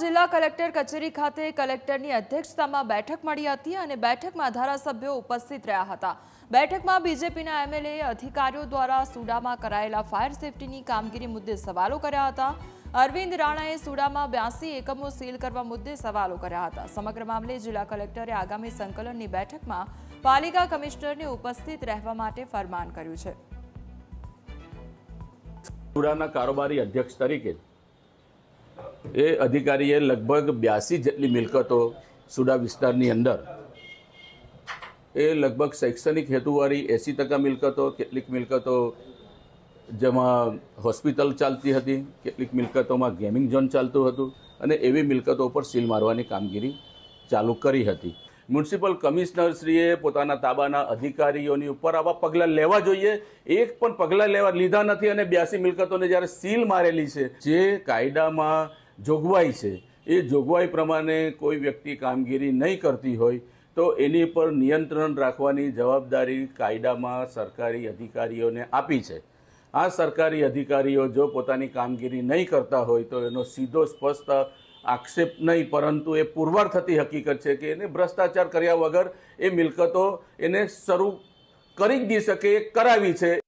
જિલ્લા કલેક્ટર કચેરી ખાતે કલેક્ટરની અધ્યક્ષતામાં બેઠક મળી હતી અને બેઠકમાં ધારાસભ્યો ઉપસ્થિત રહ્યા હતા બેઠકમાં બીજેપીના એમએલએ અધિકારીઓ દ્વારા સુડામાં કરાયેલા ફાયર સેફટીની કામગીરી મુદ્દે સવાલો કર્યા હતા અરવિંદ રાણાએ સુડામાં બ્યાસી એકમો સીલ કરવા મુદ્દે સવાલો કર્યા હતા સમગ્ર મામલે જિલ્લા કલેક્ટરે આગામી સંકલનની બેઠકમાં પાલિકા કમિશનરને ઉપસ્થિત રહેવા માટે ફરમાન કર્યું છે સુડાના કારોબારી અધ્યક્ષ તરીકે એ અધિકારીએ લગભગ બ્યાસી જેટલી મિલકતો સુડા વિસ્તારની અંદર એ લગભગ શૈક્ષણિક હેતુવાળી એંસી ટકા મિલકતો કેટલીક મિલકતો જેમાં હોસ્પિટલ ચાલતી હતી કેટલીક મિલકતોમાં ગેમિંગ ઝોન ચાલતું હતું અને એવી મિલકતો ઉપર સીલ મારવાની કામગીરી ચાલુ કરી હતી મ્યુનિસિપલ કમિશનરશ્રીએ પોતાના તાબાના અધિકારીઓની ઉપર આવા પગલાં લેવા જોઈએ એક પણ પગલાં લેવા લીધા નથી અને બ્યાસી મિલકતોને જ્યારે સીલ મારેલી છે જે કાયદામાં જોગવાઈ છે એ જોગવાઈ પ્રમાણે કોઈ વ્યક્તિ કામગીરી નહીં કરતી હોય તો એની પર નિયંત્રણ રાખવાની જવાબદારી કાયદામાં સરકારી અધિકારીઓને આપી છે આ સરકારી અધિકારીઓ જો પોતાની કામગીરી નહીં કરતા હોય તો એનો સીધો સ્પષ્ટ આક્ષેપ નહીં પરંતુ એ પુરવાર થતી હકીકત છે કે એને ભ્રષ્ટાચાર કર્યા વગર એ મિલકતો એને શરૂ કરી જ શકે કરાવી છે